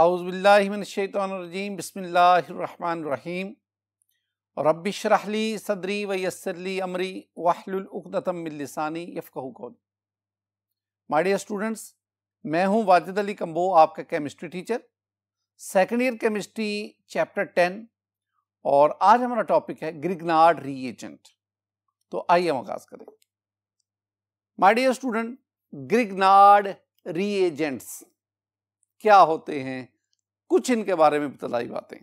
आउज़बिल्लिमिनशैतरजीम बसमीम रबिशरहली सदरी वयसरली अमरी वाहलतमिलसानी यफ़ कौल माई डियर स्टूडेंट्स मैं हूँ वाजिद अली कम्बो आपका chemistry teacher second year chemistry chapter ten और आज हमारा टॉपिक है ग्रिगनार्ड रीएजेंट तो आइए हम आगाज़ करें my dear student Grignard reagents क्या होते हैं कुछ इनके बारे में बताई बातें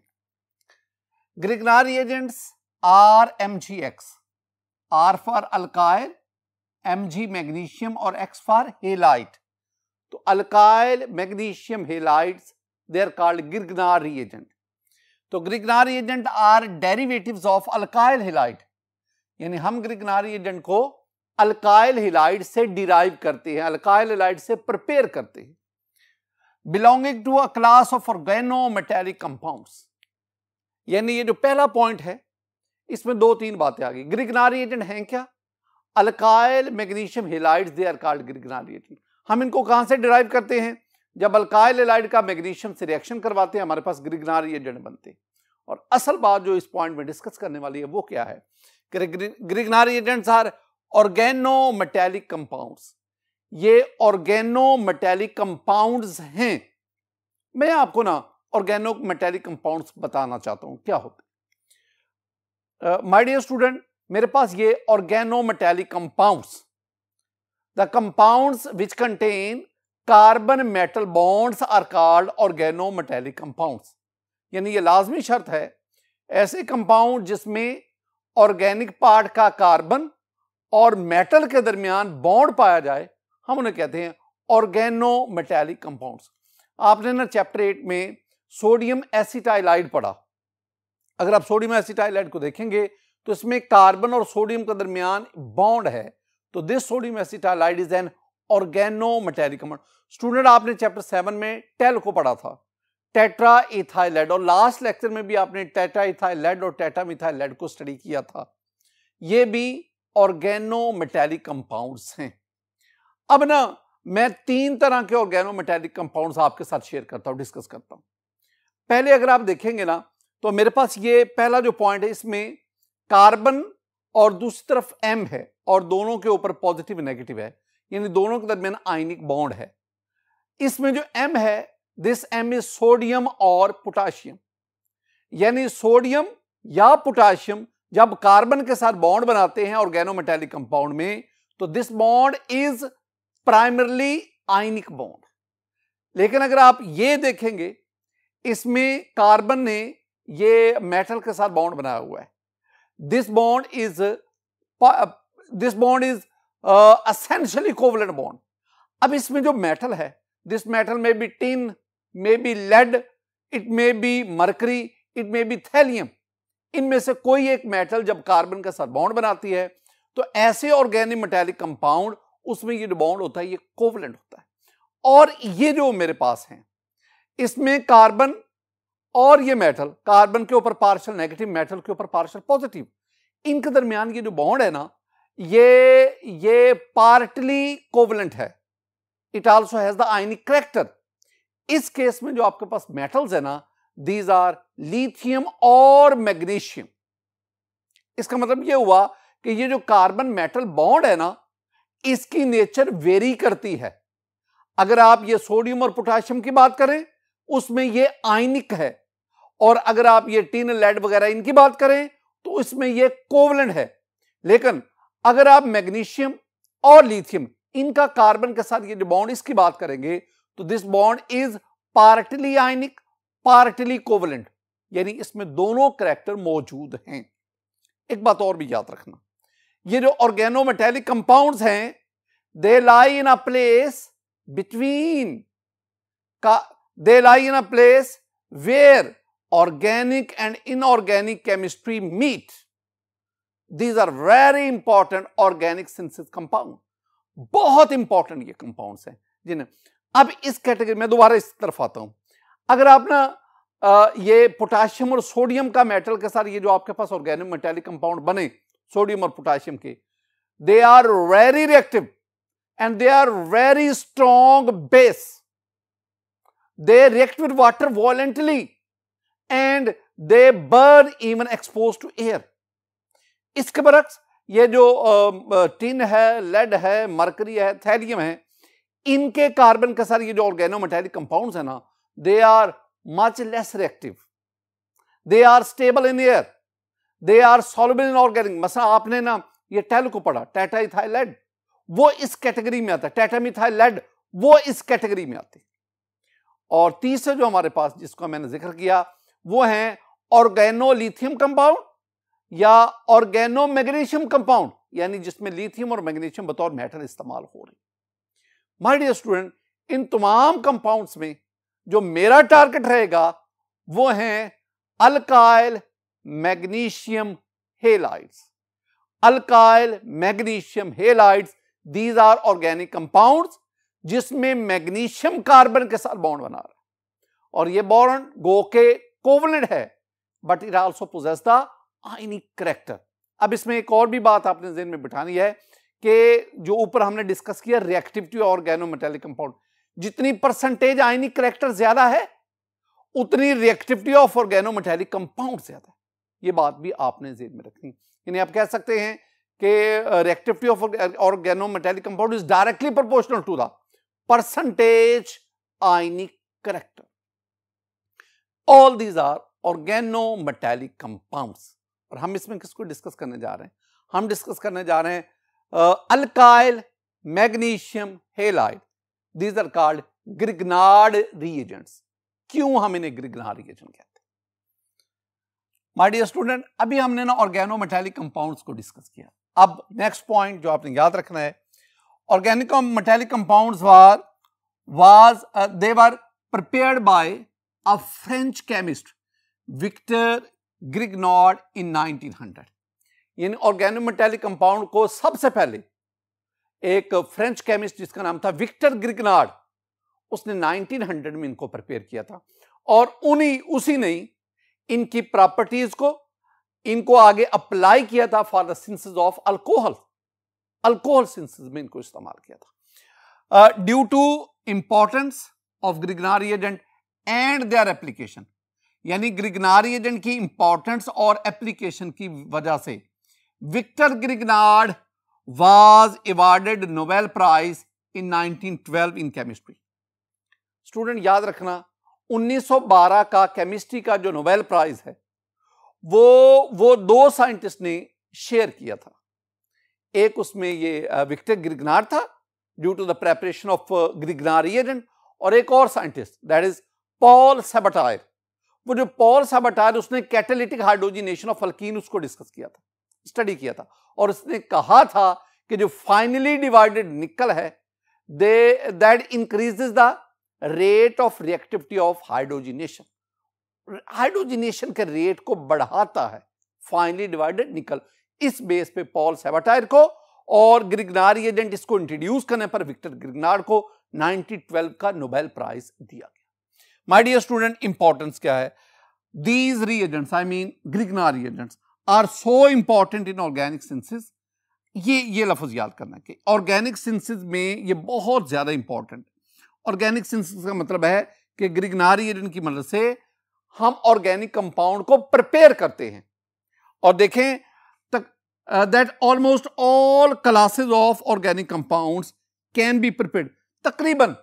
Grignard reagents R M G X R for alkyl M G magnesium और एक्स फॉर हेलाइट तो alkyl magnesium halides they are called Grignard reagent तो Grignard reagent are derivatives of alkyl halide यानी हम ग्रिगनार एजेंट को alkyl halide से derive करते हैं alkyl halide से प्रिपेयर करते हैं belonging to a class of organo metallic compound यानी ये जो पहला पॉइंट है इसमें दो तीन बातें आ गई ग्रिगनारी एजेंट हैं क्या alkyl magnesium halides they are called Grignard reagent हम इनको कहां से डिराइव करते हैं जब अल्काइल एलाइड का मैग्नीशियम से रिएक्शन करवाते हैं हमारे पास ग्रिगनारी एजेंट बनते हैं और असल बात जो इस पॉइंट में डिस्कस करने वाली है वो क्या है Grignard reagents are organo metallic compounds ये ऑर्गेनो मेटेलिक कंपाउंड्स हैं मैं आपको ना ऑर्गेनो मेटेलिक कंपाउंड्स बताना चाहता हूं क्या होते माय डियर स्टूडेंट मेरे पास ये organo metallic compounds the compounds which contain carbon metal bonds are called organo metallic compounds यानी ये लाजमी शर्त है ऐसे कंपाउंड जिसमें ऑर्गेनिक पार्ट का कार्बन और मेटल के दरमियान बॉन्ड पाया जाए हम उन्हें कहते हैं ऑर्गेनो मेटेलिक कंपाउंड्स आपने ना चैप्टर एट में सोडियम एसिटाइलाइड पढ़ा अगर आप सोडियम एसिटाइलाइड को देखेंगे तो इसमें कार्बन और सोडियम के दरमियान बॉन्ड है तो this sodium acetylide is an organo metallic compound student आपने चैप्टर सेवन में टेल को पढ़ा था टेट्रा इथाइलेड और लास्ट लेक्चर में भी आपने टेट्रा इथाइलेड और टेटा मिथाइलेड को स्टडी किया था ये भी ऑर्गेनो मेटेलिक कंपाउंड्स हैं अब ना मैं तीन तरह के ऑर्गेनो मेटेलिक कंपाउंड आपके साथ शेयर करता हूं डिस्कस करता हूं पहले अगर आप देखेंगे ना तो मेरे पास ये पहला जो पॉइंट है इसमें कार्बन और दूसरी तरफ एम है और दोनों के ऊपर पॉजिटिव नेगेटिव है यानी दोनों के दरमियान आयनिक बॉन्ड है इसमें जो एम है दिस एम इज सोडियम और पोटाशियम यानी सोडियम या पोटाशियम जब कार्बन के साथ बॉन्ड बनाते हैं मेटेलिक कंपाउंड में तो this bond is primarily ionic bond लेकिन अगर आप ये देखेंगे इसमें कार्बन ने ये मेटल के साथ बॉन्ड बनाया हुआ है this bond is this bond is essentially covalent bond अब इसमें जो मेटल है this metal may be tin may be lead it may be mercury it may be thallium इनमें से कोई एक मेटल जब कार्बन के साथ बॉन्ड बनाती है तो ऐसे ऑर्गेनिक मेटेलिक कंपाउंड उसमें ये जो बॉन्ड होता है ये कोवलेंट होता है और ये जो मेरे पास हैं इसमें कार्बन और ये मेटल कार्बन के ऊपर पार्शल नेगेटिव मेटल के ऊपर पार्शल पॉजिटिव इनके दरमियान ये जो बॉन्ड है ना ये ये पार्टली कोवलेंट है it also has the ionic character इस केस में जो आपके पास मेटल्स है ना दीज आर लिथियम और मैग्नीशियम इसका मतलब ये हुआ कि ये जो कार्बन मेटल बॉन्ड है ना इसकी नेचर वेरी करती है अगर आप ये सोडियम और पोटाशियम की बात करें उसमें ये आयनिक है और अगर आप ये टीन लेड वगैरह इनकी बात करें तो इसमें ये कोवलेंट है लेकिन अगर आप मैग्नीशियम और लिथियम इनका कार्बन के साथ ये बॉन्ड इसकी बात करेंगे तो this bond is partly ionic partly covalent यानी इसमें दोनों करेक्टर मौजूद हैं एक बात और भी याद रखना ये जो ऑर्गेनोमेटेलिक कंपाउंड्स हैं दे lie in a place between का they lie in a place where organic and inorganic chemistry meet these are very important organic synthesis compound बहुत इंपॉर्टेंट ये कंपाउंड्स हैं जिन्हें अब इस कैटेगरी में दोबारा इस तरफ आता हूं अगर आप ना ये पोटाशियम और सोडियम का मेटल के साथ ये जो आपके पास ऑर्गेनिक मेटेलिक कंपाउंड बने सोडियम और पोटाशियम के they are very reactive and they are very strong base they react with water violently and they burn even expose to air इसके बरक्स ये जो टिन है लेड है मरकरी है थैलियम है इनके कार्बन के साथ ये जो ऑर्गेनोमेटेलिक कंपाउंड्स है ना they are much less reactive they are stable in air they are soluble in organic मसा आपने ना ये टेल को पढ़ा टाटा इथाइलेड वो इस कैटेगरी में आता है टैटामिथाइलेड वो इस कैटेगरी में आती और तीसरे जो हमारे पास जिसको मैंने जिक्र किया वो है ऑर्गेनोलिथियम कंपाउंड या ऑर्गेनो मैग्नीशियम कंपाउंड यानी जिसमें लिथियम और मैग्नीशियम बतौर मेटल इस्तेमाल हो रही माय डियर स्टूडेंट इन तमाम कंपाउंड्स में जो मेरा टारगेट रहेगा वो है alkyl magnesium halides. Alkyl magnesium halides, these are organic compounds जिसमें मैग्नीशियम कार्बन के साथ बॉन्ड बना रहा है और ये बॉन्ड गो के कोवलेंट है but it also possesses the ionic character अब इसमें एक और भी बात आपने जेन में बिठानी है कि जो ऊपर हमने डिस्कस किया रिएक्टिविटी ऑर्गेनोमेटेलिक कंपाउंड जितनी परसेंटेज आइनिक करेक्टर ज्यादा है उतनी रिएक्टिविटी ऑफ ऑर्गेनोमेटेलिक कंपाउंड ज्यादा है ये बात भी आपने जेब में रखनी यानी आप कह सकते हैं कि reactivity of organo metallic compound is directly proportional to the percentage ionic character all these are organo metallic compound और हम इसमें किसको डिस्कस करने जा रहे हैं हम डिस्कस करने जा रहे हैं alkyl magnesium halide these are called Grignard reagents क्यों हम इन्हें ग्रिगनाड रिएजेंट कहते हैं माय डियर स्टूडेंट अभी हमने ना ऑर्गेनो मेटेलिक कंपाउंड को डिस्कस किया अब नेक्स्ट पॉइंट जो आपने याद रखना है organic metallic compound were was they were prepared by a French chemist Victor Grignard in 1900 यानी ऑर्गेनो मेटेलिक कंपाउंड को सबसे पहले एक फ्रेंच केमिस्ट जिसका नाम था विक्टर ग्रिगनॉड उसने 1900 में इनको प्रिपेयर किया था और उन्हीं उसी नहीं इनकी प्रॉपर्टीज को इनको आगे अप्लाई किया था for the synthesis of alcohol alcohol synthesis में इनको इस्तेमाल किया था due to importance of Grignard reagent and their application यानी ग्रिगनारी एजेंट की इंपॉर्टेंस और एप्लीकेशन की वजह से Victor Grignard was awarded Nobel prize in 1912 in chemistry student याद रखना 1912 का केमिस्ट्री का जो नोबेल प्राइज है वो वो दो साइंटिस्ट ने शेयर किया था एक उसमें ये विक्टर ग्रिगनार था due to the preparation of Grignard और एक और scientist that is Paul Sabatier वो जो पॉल सेबटायर उसने कैटेलिटिक हाइड्रोजिनेशन ऑफ अल्किन उसको डिस्कस किया था स्टडी किया था और उसने कहा था कि जो फाइनली डिवाइडेड निकल है they that increases the rate of reactivity of hydrogenation hydrogenation के रेट को बढ़ाता है फाइनली डिवाइडेड निकल इस बेस पे पॉल सेवाटायर को और ग्रिगनार एजेंट इसको इंट्रोड्यूस करने पर विक्टर ग्रिगनार को 1912 का नोबेल प्राइज दिया गया माय डियर स्टूडेंट इंपॉर्टेंस क्या है these reagents I mean Grignard reagents are so important in organic synthesis ये ये लफज याद करना कि ऑर्गेनिक सिंसिस में ये बहुत ज्यादा इंपॉर्टेंट ऑर्गेनिक सिंथेसिस का मतलब है कि ग्रिगनारियन की मदद से हम ऑर्गेनिक कंपाउंड को प्रिपेयर करते हैं और देखें तक that almost all classes of organic compounds can be prepare तकरीबन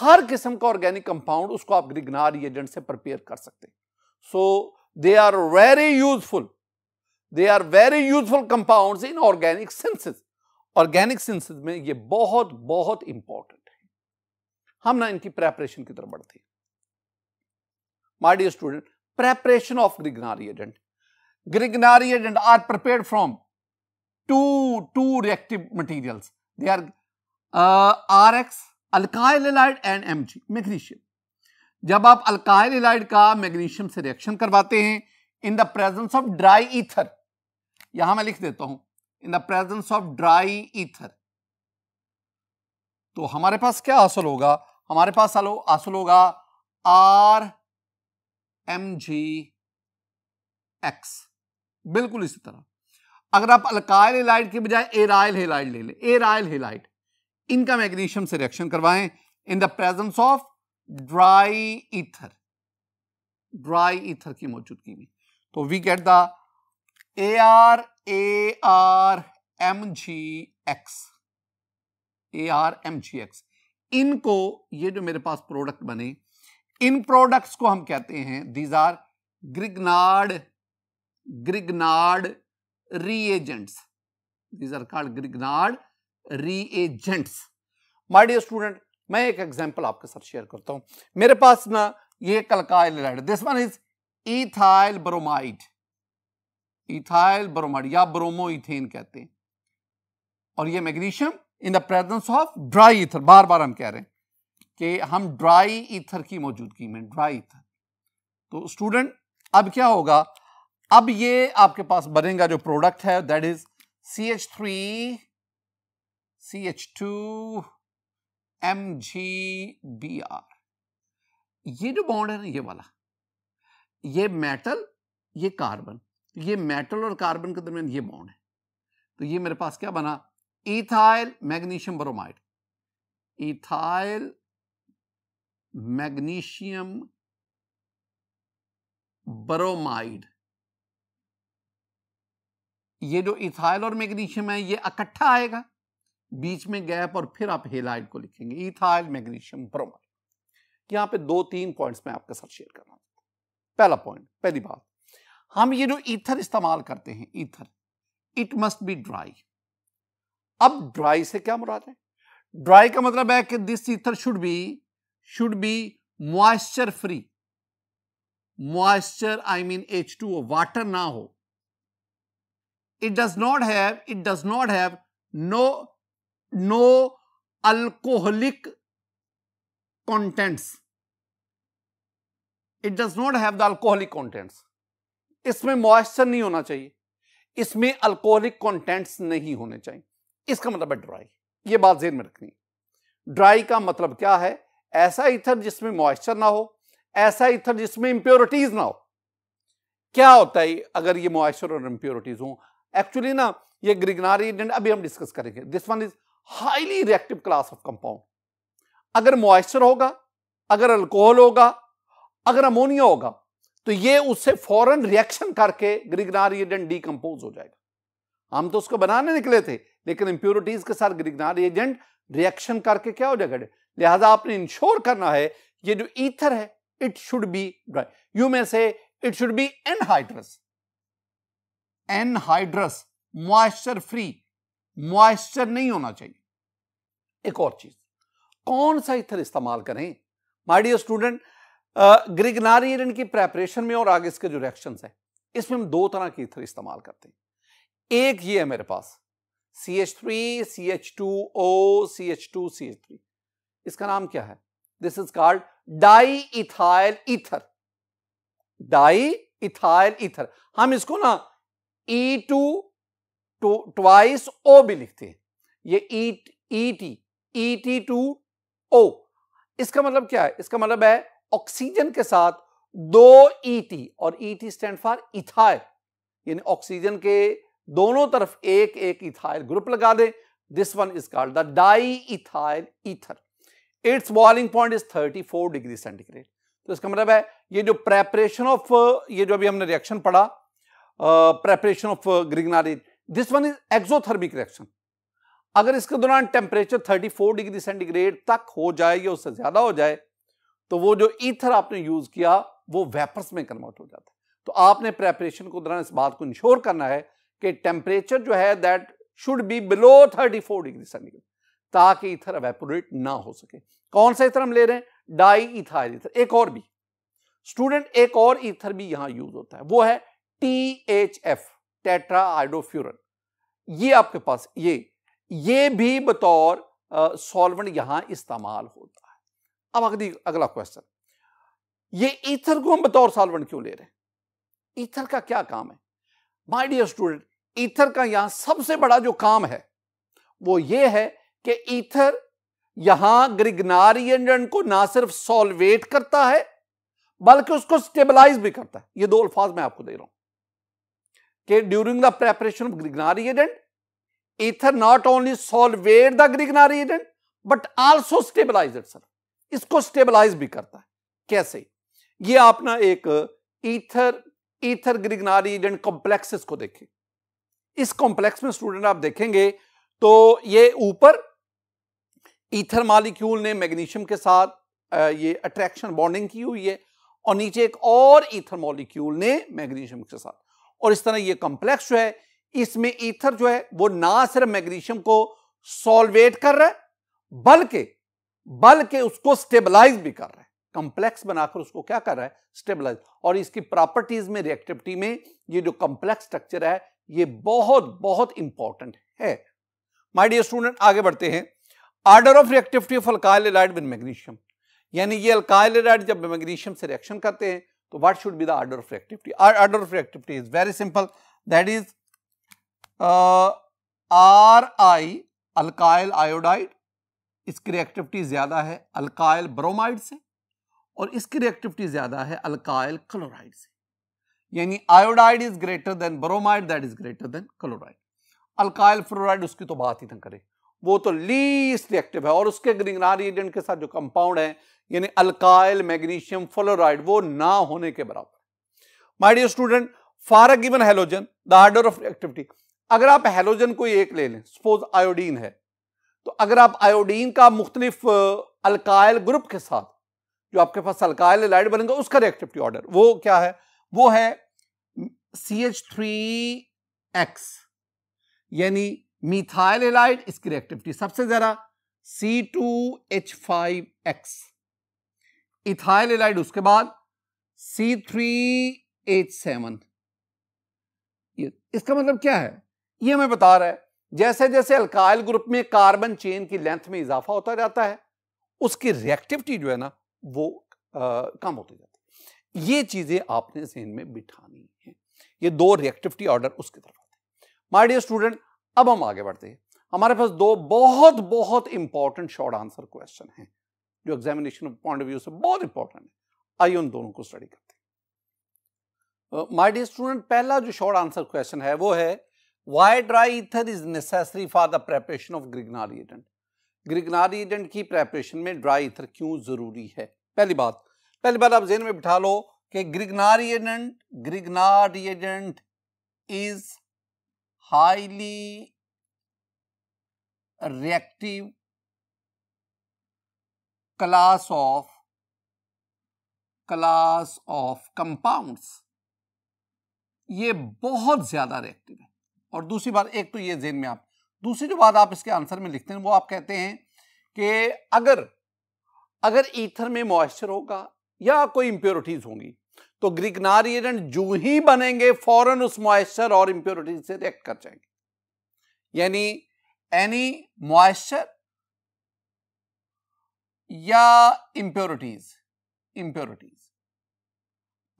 हर किस्म का ऑर्गेनिक कंपाउंड उसको आप ग्रिगनार एजेंट से प्रिपेयर कर सकते हैं so they are very useful they are very useful compounds in organic synthesis organic synthesis में ये बहुत बहुत इंपॉर्टेंट हम ना इनकी प्रेपरेशन की तरफ बढ़ते my dear student preparation of Grignard agent Grignard reagent are prepare from two two reactive materials they are R X alkyl halide and M G magnesium जब आप अल्काइलाइड का मैग्नीशियम से रिएक्शन करवाते हैं in the presence of dry ether यहां मैं लिख देता हूं in the presence of dry ether तो हमारे पास क्या हासिल होगा हमारे पास आलो आसल होगा आर एम जी एक्स बिल्कुल इसी तरह अगर आप अल्काइल हेलाइट के बजाय एराइल हेलाइट ले लें एराइल हेलाइट इनका मैग्नीशियम से रिएक्शन करवाएं in the presence of dry ether dry ether की मौजूदगी में तो we get the A R A R M G X A R M G X इनको ये जो मेरे पास प्रोडक्ट बने इन प्रोडक्ट्स को हम कहते हैं these are Grignard Grignard reagents these are called Grignard reagents my dear student मैं एक एग्जांपल आपके साथ शेयर करता हूं मेरे पास ना ये कलकाइल this one is ethyl bromide ethyl bromide या ब्रोमोइथेन कहते हैं और ये magnesium in the presence of dry ether बार बार हम कह रहे हैं कि हम ड्राई ईथर की मौजूदगी में ड्राई ईथर तो स्टूडेंट अब क्या होगा अब ये आपके पास बनेगा जो प्रोडक्ट है that is C H three C H two M G B R ये जो बॉन्ड है ना ये वाला ये मेटल ये कार्बन ये मेटल और कार्बन के दरमियान ये बॉन्ड है तो ये मेरे पास क्या बना ethyl magnesium bromide ethyl magnesium bromide ये जो इथाइल और मैग्नीशियम है ये इकट्ठा आएगा बीच में गैप और फिर आप हेलाइड को लिखेंगे इथाइल मैग्नीशियम ब्रोमाइड यहां पे दो तीन पॉइंट्स मैं आपके साथ शेयर कर रहा हूं पहला पॉइंट पहली बात हम ये जो ईथर इस्तेमाल करते हैं ether it must be dry अब ड्राई से क्या मुराद है ड्राई का मतलब है कि this ether should be should be moisture free moisture I mean H two water ना हो it does not have it does not have no no alcoholic contents it does not have the alcoholic contents इसमें moisture नहीं होना चाहिए इसमें alcoholic contents नहीं होने चाहिए इसका मतलब है ड्राई ये बात जेन में रखनी ड्राई का मतलब क्या है ऐसा इथर जिसमें मॉइस्चर ना हो ऐसा इथर जिसमें इंप्योरिटीज ना हो क्या होता है अगर ये मॉइस्चर और इंप्योरिटीज हो एक्चुअली ना ये ग्रिगनारी अभी हम डिस्कस करेंगे this one is highly reactive class of compound अगर मॉइस्चर होगा अगर अल्कोहल होगा अगर अमोनिया होगा तो ये उससे फॉरन रिएक्शन करके ग्रिगनारी एजेंट डीकम्पोज हो जाएगा हम तो उसको बनाने निकले थे लेकिन इंप्योरिटीज के साथ ग्रिगनार एजेंट रिएक्शन करके क्या हो जाएगा लिहाजा आपने इंश्योर करना है ये जो ईथर है it should be dry you may say it should be anhydrous anhydrous moisture free moisture नहीं होना चाहिए एक और चीज कौन सा इथर इस्तेमाल करें माइडियर डियर स्टूडेंट ग्रिगनारियन की प्रेपरेशन में और आगे इसके जो रिएक्शन है इसमें हम दो तरह के इथर इस्तेमाल करते हैं एक ये है मेरे पास C C C H H H three two O two C H three इसका नाम क्या है this is called diethyl ether diethyl ether हम इसको ना ई टू ट्वाइस ओ भी लिखते हैं ये E T E T two O इसका मतलब क्या है इसका मतलब है ऑक्सीजन के साथ दो ई e टी और E T stand for ethyl यानी ऑक्सीजन के दोनों तरफ एक एक इथाइल ग्रुप लगा दें this one is called the diethyl ether its boiling point is 34 degree centigrade तो इसका मतलब है ये जो प्रेपरेशन ऑफ ये जो अभी हमने रिएक्शन पढ़ा preparation of Grignard this one is exothermic reaction अगर इसके दौरान टेम्परेचर 34 डिग्री सेंटीग्रेड तक हो जाए या उससे ज्यादा हो जाए तो वो जो ईथर आपने यूज किया वो वेपर्स में कन्वर्ट हो जाता है तो आपने प्रेपरेशन को दौरान इस बात को इंश्योर करना है कि टेम्परेचर जो है that should be below 34 degree centigrade ताकि इथर अवेपोरेट ना हो सके कौन सा इथर हम ले रहे हैं डाई इथाइल इथर एक और भी स्टूडेंट एक और इथर भी यहां यूज होता है वो है T H F tetrahydrofuran ये आपके पास ये ये भी बतौर सॉल्वेंट यहां इस्तेमाल होता है अब अगली अगला क्वेश्चन ये ईथर को हम बतौर सॉल्वेंट क्यों ले रहे हैं इथर का क्या काम है माय डियर स्टूडेंट ईथर का यहां सबसे बड़ा जो काम है वो ये है कि ईथर यहां ग्रिग्नारियन को ना सिर्फ सॉल्वेट करता है बल्कि उसको स्टेबलाइज भी करता है ये दो अल्फाज मैं आपको दे रहा हूं कि during the preparation of Grignard ether not only solvate the Grignard but also stabilize it sir इसको स्टेबलाइज भी करता है कैसे ये आप ना एक ether ether Grignard agent complex को देखें इस कॉम्प्लेक्स में स्टूडेंट आप देखेंगे तो ये ऊपर ईथर मालिक्यूल ने मैग्नीशियम के साथ ये अट्रैक्शन बॉन्डिंग की हुई है और नीचे एक और ईथर मॉलिक्यूल ने मैग्नीशियम के साथ और इस तरह ये कॉम्प्लेक्स जो है इसमें ईथर जो है वो ना सिर्फ मैग्नीशियम को सॉल्वेट कर रहा है बल्कि बल्कि उसको स्टेबलाइज भी कर रहा है कॉम्प्लेक्स बनाकर उसको क्या कर रहा है स्टेबलाइज और इसकी प्रॉपर्टीज में रिएक्टिविटी में ये जो कॉम्प्लेक्स स्ट्रक्चर है ये बहुत बहुत इंपॉर्टेंट है माय डियर स्टूडेंट आगे बढ़ते हैं order of reactivity of alkyl halide with magnesium यानी ये अल्काइल एलाइड जब मैग्नीशियम से रिएक्शन करते हैं तो what should be the order of reactivity order of reactivity is very simple that is R I alkyl iodide इसकी reactivity ज्यादा है अल्काइल ब्रोमाइड से और इसकी रिएक्टिविटी ज्यादा है अल्काइल क्लोराइड से यानी iodide is greater than bromide that is greater than chloride alkyl fluoride उसकी तो बात ही ना करें वो तो लीस्ट एक्टिव है और उसके ग्रिगनार एजेंट के साथ जो कंपाउंड है यानी अल्काइल मैग्नीशियम फ्लोराइड वो ना होने के बराबर my dear student for a given halogen the order of activity अगर आप हेलोजन को एक ले लें सपोज आयोडीन है तो अगर आप आयोडीन का मुख्तलिफ अल्काइल ग्रुप के साथ जो आपके पास अल्काइल लाइट बनेगा उसका रिएक्टिविटी ऑर्डर वो क्या है वो है सी एच थ्री एक्स यानी मिथाइल एलाइड इसकी रिएक्टिविटी सबसे ज़्यादा C two H five X ethyl halide उसके बाद सी थ्री एच सेवन इसका मतलब क्या है ये हमें बता रहा है जैसे जैसे अल्काइल ग्रुप में कार्बन चेन की लेंथ में इजाफा होता जाता है उसकी रिएक्टिविटी जो है ना वो आ, कम होती जाती है ये चीजें आपने जहन में बिठानी है ये दो रिएक्टिविटी ऑर्डर उसकी तरफ आते माई डियर स्टूडेंट अब हम आगे बढ़ते हैं हमारे पास दो बहुत बहुत इंपॉर्टेंट शॉर्ट आंसर क्वेश्चन हैं जो एग्जामिनेशन पॉइंट ऑफ व्यू से बहुत इंपॉर्टेंट है आइए उन दोनों को स्टडी करते हैं माय डियर स्टूडेंट पहला जो शॉर्ट आंसर क्वेश्चन है वो है why dry ether is necessary for the preparation of Grignard agent Grignard agent की प्रेपरेशन में ड्राई इथर क्यों जरूरी है पहली बात पहली बात आप जेन में बिठा लो कि Grignard agent is highly reactive class of class of compounds ये बहुत ज्यादा रिएक्टिव है और दूसरी बात एक तो ये जेन में आप दूसरी जो बात आप इसके आंसर में लिखते हैं वो आप कहते हैं कि अगर अगर ईथर में मॉइस्चर होगा या कोई इंप्योरिटीज होंगी तो ग्रिगनारियन जो ही बनेंगे फौरन उस मॉइस्चर और इंप्योरिटीज से रिएक्ट कर जाएंगे यानी एनी मॉइस्चर या इंप्योरिटीज इंप्योरिटीज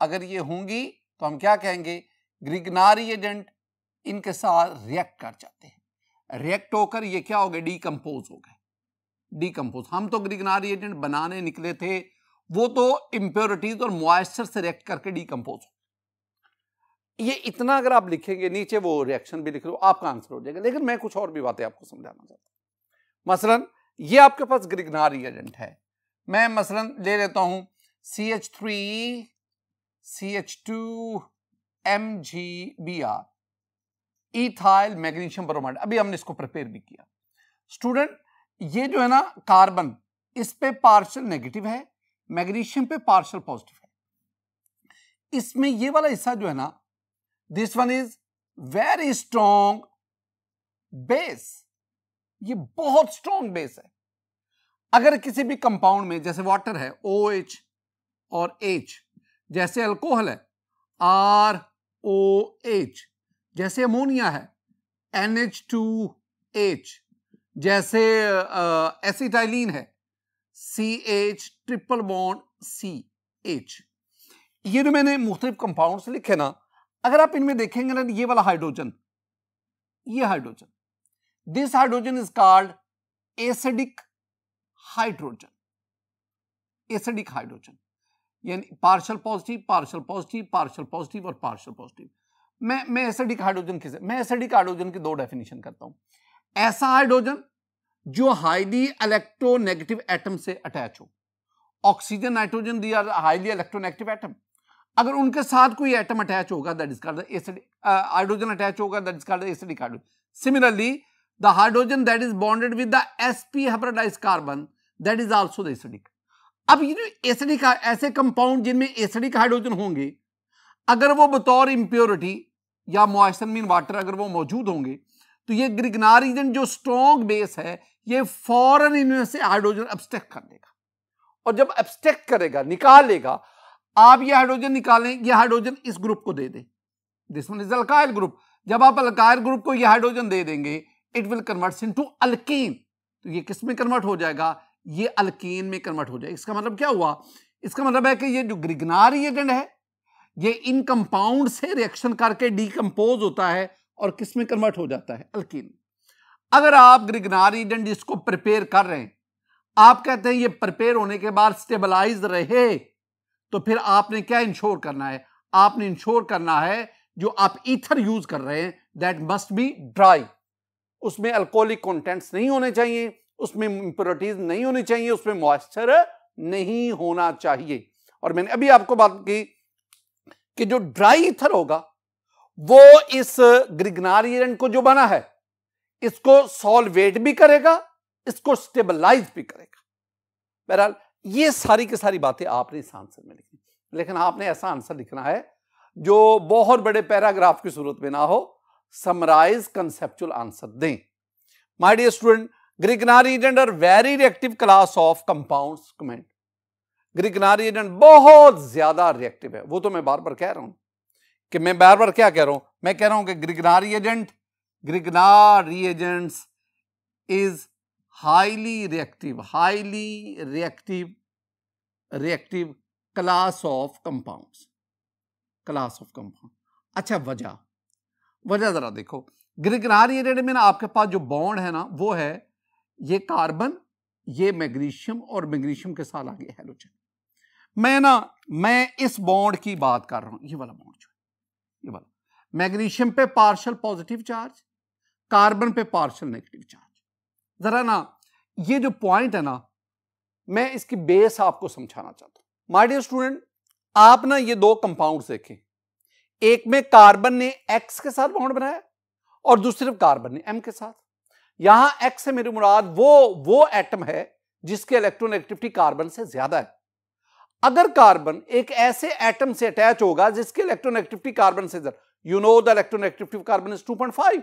अगर ये होंगी तो हम क्या कहेंगे ग्रिगनारी एजेंट इनके साथ रिएक्ट कर जाते हैं रिएक्ट होकर ये क्या हो गए डीकम्पोज हो गए डीकम्पोज हम तो ग्रिगनारी एजेंट बनाने निकले थे वो तो इम्प्योरिटीज और मॉइस्चर से रिएक्ट करके डिकम्पोज हो ये इतना अगर आप लिखेंगे नीचे वो रिएक्शन भी लिख लो आपका आंसर हो जाएगा लेकिन मैं कुछ और भी बातें आपको समझाना चाहता हूँ मसलन ये आपके पास ग्रिगनार रिएजेंट है मैं मसलन ले लेता हूं C H three C H two M G B R ethyl magnesium bromide अभी हमने इसको प्रिपेयर भी किया स्टूडेंट ये जो है ना कार्बन इस पे पार्शियल नेगेटिव है मैग्नीशियम पे पार्शल पॉजिटिव है इसमें ये वाला हिस्सा जो है ना this one is very strong base ये बहुत स्ट्रॉन्ग बेस है अगर किसी भी कंपाउंड में जैसे वाटर है ओ OH एच और एच जैसे अल्कोहल है आर ओ एच जैसे अमोनिया है एन एच टू एच जैसे एसिटाइलिन है C H triple bond C H ये जो मैंने मुख्तलिफ कंपाउंड लिखे ना अगर आप इनमें देखेंगे ना ये वाला हाइड्रोजन ये hydrogen this hydrogen is called acidic hydrogen acidic hydrogen यानी partial positive partial positive partial positive और पार्शल पॉजिटिव मैं मैं एसिडिक हाइड्रोजन किसे मैं एसिडिक हाइड्रोजन की दो डेफिनेशन करता हूं ऐसा हाइड्रोजन जो हाईली इलेक्ट्रोनेगेटिव एटम से अटैच हो oxygen nitrogen the are highly electronegative atom अगर उनके साथ कोई एटम अटैच होगा that is called acidic hydrogen attach होगा that is called acidic hydrogen similarly the hydrogen that is bonded with the SP hybridize carbon that is also the acidic अब ये जो acidic ऐसे कंपाउंड जिनमें acidic hydrogen होंगे अगर वो बतौर इंप्योरिटी या मॉइस्टन मीन वाटर अगर वो मौजूद होंगे तो ये ग्रिगनार एजेंट जो स्ट्रॉन्ग बेस है ये फॉरन इनमें से हाइड्रोजन एब्स्ट्रैक्ट कर देगा और जब एब्स्ट्रैक्ट करेगा निकाल लेगा आप ये हाइड्रोजन निकालें ये हाइड्रोजन इस ग्रुप को दे दें this one is alkyl group जब आप अल्काइल ग्रुप को ये हाइड्रोजन दे देंगे it will convert into alkene तो ये किस में कन्वर्ट हो जाएगा ये अल्कीन में कन्वर्ट हो जाएगा इसका मतलब क्या हुआ इसका मतलब है कि ये जो ग्रिगनार एजेंट है ये इन कंपाउंड से रिएक्शन करके डीकम्पोज होता है और किस में कन्वर्ट हो जाता है अल्किन अगर आप ग्रिगनारी इसको प्रिपेयर कर रहे हैं आप कहते हैं ये प्रिपेयर होने के बाद स्टेबलाइज रहे तो फिर आपने क्या इंश्योर करना है आपने इंश्योर करना है जो आप ईथर यूज कर रहे हैं दैट मस्ट बी ड्राई उसमें अल्कोहलिक कंटेंट्स नहीं होने चाहिए उसमें इंप्योरिटीज नहीं होनी चाहिए उसमें मॉइस्चर नहीं होना चाहिए और मैंने अभी आपको बात की कि जो ड्राई ईथर होगा वो इस ग्रिगनारियन को जो बना है इसको सॉल्वेट भी करेगा इसको स्टेबलाइज भी करेगा बहरहाल ये सारी की सारी बातें आपने इस आंसर में लिखी लेकिन आपने ऐसा आंसर लिखना है जो बहुत बड़े पैराग्राफ की सूरत में ना हो समराइज कंसेप्चुअल आंसर दें my dear student Grignard reagent are very reactive class of compound comment Grignard reagent बहुत ज्यादा रिएक्टिव है वो तो मैं बार बार कह रहा हूं कि मैं बार बार क्या कह रहा हूं मैं कह रहा हूं कि Grignard reagent Grignard reagents is highly reactive highly reactive reactive class of compounds class of compound अच्छा वजह वजह जरा देखो ग्रिगनार रिएजेंट में ना आपके पास जो बॉन्ड है ना वो है ये कार्बन ये मैग्नीशियम और मैग्नीशियम के साथ आगे हेलोजन मैं ना मैं इस बॉन्ड की बात कर रहा हूं ये वाला बॉन्ड ये वाला मैग्नीशियम पे पार्शल पॉजिटिव चार्ज कार्बन पे पार्शल नेगेटिव चार्ज जरा ना ये जो पॉइंट है ना मैं इसकी बेस आपको समझाना चाहता हूं माय डियर स्टूडेंट आप ना ये दो कंपाउंड देखें एक में कार्बन ने एक्स के साथ बाउंड बनाया और दूसरे कार्बन ने एम के साथ यहां एक्स से मेरी मुराद वो वो एटम है जिसकी इलेक्ट्रोनेगेटिविटी कार्बन से ज्यादा है अगर कार्बन एक ऐसे एटम से अटैच होगा जिसकी इलेक्ट्रोनेगेटिविटी कार्बन से जर you know the electronegativity carbon is 2.5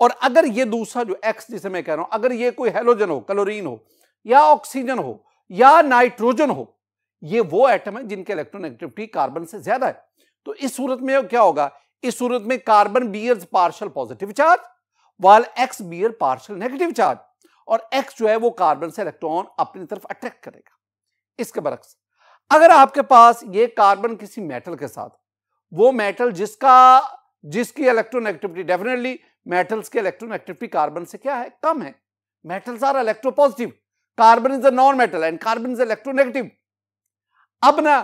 और अगर ये दूसरा जो एक्स जिसे मैं कह रहा हूं अगर ये कोई हेलोजन हो क्लोरीन हो या ऑक्सीजन हो या नाइट्रोजन हो ये वो एटम है जिनके इलेक्ट्रोनेगेटिविटी कार्बन से ज्यादा है तो इस सूरत में क्या होगा इस सूरत में carbon bear partial positive charge while X bear partial negative charge और एक्स जो है वो कार्बन से इलेक्ट्रॉन अपनी तरफ अट्रैक्ट करेगा इसके बरक्स अगर आपके पास ये कार्बन किसी मेटल के साथ वो मेटल जिसका जिसकी इलेक्ट्रोनेगेटिविटी डेफिनेटली मेटल्स की इलेक्ट्रोनेगेटिविटी कार्बन से क्या है कम है metals are electropositive carbon is a non metal and carbon is electronegative अब ना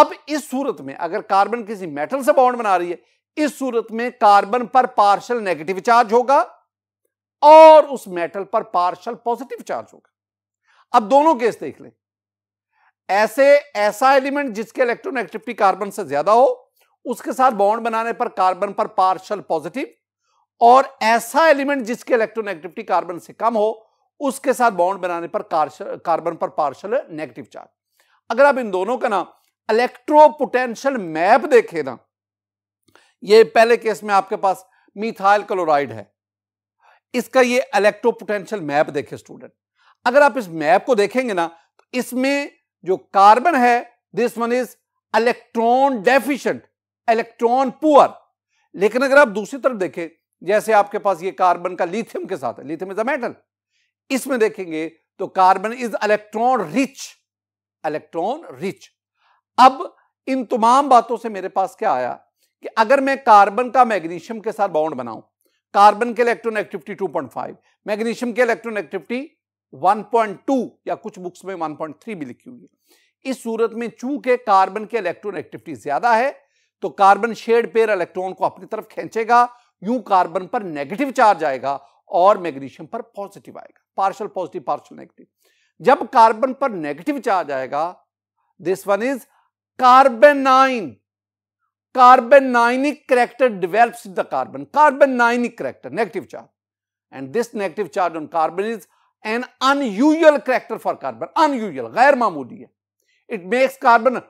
अब इस सूरत में अगर कार्बन किसी मेटल से बॉन्ड बना रही है इस सूरत में कार्बन पर पार्शल नेगेटिव चार्ज होगा और उस मेटल पर पार्शल पॉजिटिव चार्ज होगा अब दोनों केस देख लें ऐसे ऐसा एलिमेंट जिसके इलेक्ट्रोनेगेटिविटी कार्बन से ज्यादा हो उसके साथ बॉन्ड बनाने पर कार्बन पर पार्शल पॉजिटिव और ऐसा एलिमेंट जिसके इलेक्ट्रोनेगेटिविटी कार्बन से कम हो उसके साथ बॉन्ड बनाने पर कार्बन पर पार्शल नेगेटिव चार्ज अगर आप इन दोनों का ना इलेक्ट्रो पोटेंशियल मैप देखें ना ये पहले केस में आपके पास मिथाइल क्लोराइड है इसका ये इलेक्ट्रो पोटेंशियल मैप देखे स्टूडेंट अगर आप इस मैप को देखेंगे ना तो इसमें जो कार्बन है this one is electron deficient electron poor लेकिन अगर आप दूसरी तरफ देखें जैसे आपके पास ये कार्बन का लिथियम के साथ है लिथियम इज अ मेटल इसमें देखेंगे तो carbon is electron rich electron rich अब इन तमाम बातों से मेरे पास क्या आया कि अगर मैं कार्बन का मैग्नीशियम के साथ बाउंड बनाऊं कार्बन के इलेक्ट्रॉन एक्टिविटी 2.5 मैग्नीशियम के इलेक्ट्रॉन एक्टिविटी 1.2 या कुछ बुक्स में 1.3 भी लिखी हुई है इस सूरत में चूंकि कार्बन के इलेक्ट्रॉन एक्टिविटी ज्यादा है तो कार्बन शेड पेयर इलेक्ट्रॉन को अपनी तरफ खींचेगा यूं कार्बन पर नेगेटिव चार्ज आएगा और मैग्नीशियम पर पॉजिटिव आएगा पार्शल पॉजिटिव पार्शल नेगेटिव जब कार्बन पर नेगेटिव चार्ज आएगा this one is carbanion carbanion carbanionic character develops the carbon carbanionic character negative charge and this negative charge on carbon is an unusual character for carbon unusual गैर मामूली है it makes carbon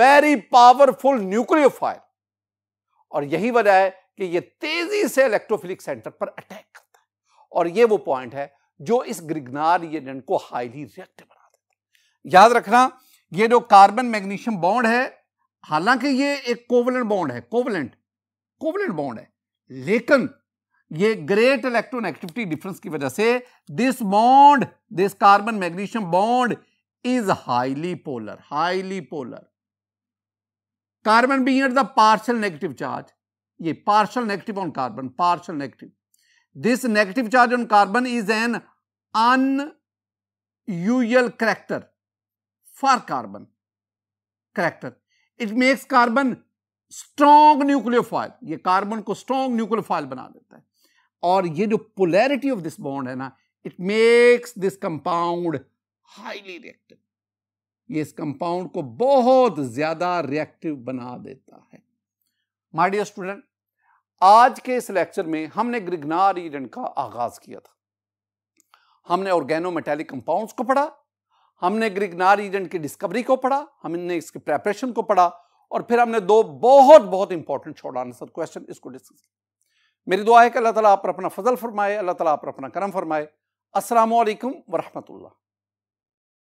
very powerful nucleophile और यही वजह है कि ये तेजी से इलेक्ट्रोफिलिक सेंटर पर अटैक करता है और ये वो पॉइंट है जो इस ग्रिगनार एजेंट को हाईली रिएक्टिव बना देता है याद रखना ये जो कार्बन मैग्नीशियम बॉन्ड है हालांकि ये एक कोवलेंट बॉन्ड है कोवलेंट कोवलेंट बॉन्ड है लेकिन ये ग्रेट इलेक्ट्रोनेगेटिविटी डिफरेंस की वजह से this bond this carbon magnesium bond is highly polar highly polar carbon be at the partial negative charge ये partial negative on carbon partial negative this negative charge on carbon is an unusual character for carbon character it makes carbon strong nucleophile ये carbon को strong nucleophile बना देता है और ये जो polarity of this bond है ना it makes this compound highly reactive ये इस कंपाउंड को बहुत ज्यादा रिएक्टिव बना देता है माय डियर स्टूडेंट आज के इस लेक्चर में हमने ग्रिगनार ईडन का आगाज किया था हमने ऑर्गेनोमेटेलिक कंपाउंड्स को पढ़ा हमने ग्रिगनार ईडन की डिस्कवरी को पढ़ा हमने इसके प्रेपरेशन को पढ़ा और फिर हमने दो बहुत बहुत इंपॉर्टेंट शॉर्ट आंसर क्वेश्चन इसको डिस्कस किया मेरी दुआ है कि अल्लाह ताला आप पर अपना फजल फरमाए अल्लाह ताला आप पर अपना करम फरमाए असलकम वरहमतुल्ला